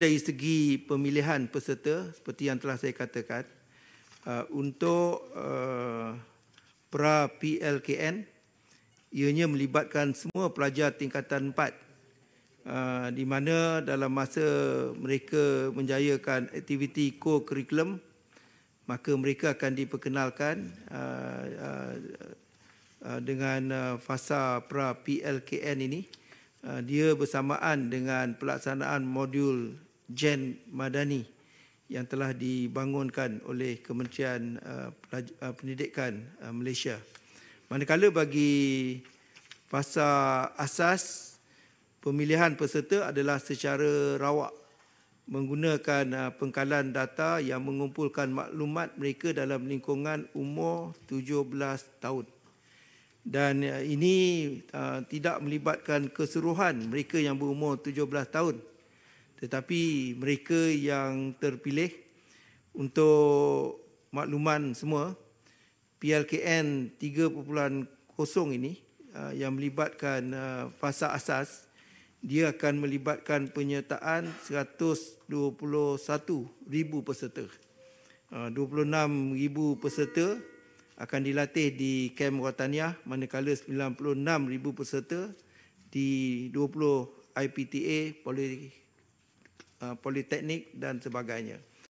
dari segi pemilihan peserta seperti yang telah saya katakan uh, untuk uh, pra PLKN ianya melibatkan semua pelajar tingkatan 4 uh, di mana dalam masa mereka menjayakan aktiviti co-curriculum maka mereka akan diperkenalkan dengan fasa pra PLKN ini dia bersamaan dengan pelaksanaan modul Jen Madani yang telah dibangunkan oleh Kementerian uh, uh, Pendidikan uh, Malaysia. Manakala bagi fasa asas pemilihan peserta adalah secara rawak menggunakan pengkalan data yang mengumpulkan maklumat mereka dalam lingkungan umur 17 tahun. Dan ini tidak melibatkan keseluruhan mereka yang berumur 17 tahun tetapi mereka yang terpilih untuk makluman semua PLKN 3.0 ini uh, yang melibatkan uh, fasa asas dia akan melibatkan penyertaan 121,000 peserta. Ah, uh, 26,000 peserta akan dilatih di Kem Watania manakala 96,000 peserta di 20 IPTA Politeknik Uh, politeknik dan sebagainya.